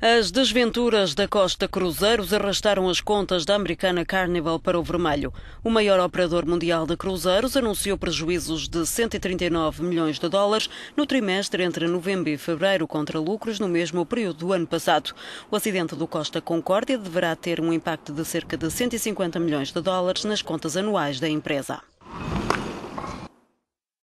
As desventuras da Costa Cruzeiros arrastaram as contas da americana Carnival para o vermelho. O maior operador mundial de cruzeiros anunciou prejuízos de 139 milhões de dólares no trimestre entre novembro e fevereiro contra lucros no mesmo período do ano passado. O acidente do Costa Concórdia deverá ter um impacto de cerca de 150 milhões de dólares nas contas anuais da empresa.